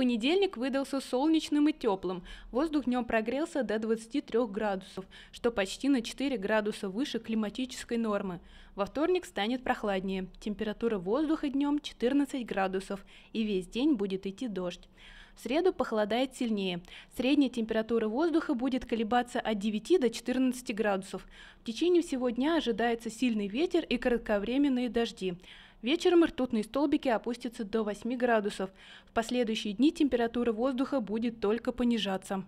Понедельник выдался солнечным и теплым. Воздух днем прогрелся до 23 градусов, что почти на 4 градуса выше климатической нормы. Во вторник станет прохладнее. Температура воздуха днем 14 градусов, и весь день будет идти дождь. В среду похолодает сильнее. Средняя температура воздуха будет колебаться от 9 до 14 градусов. В течение всего дня ожидается сильный ветер и кратковременные дожди. Вечером ртутные столбики опустятся до 8 градусов. В последующие дни температура воздуха будет только понижаться.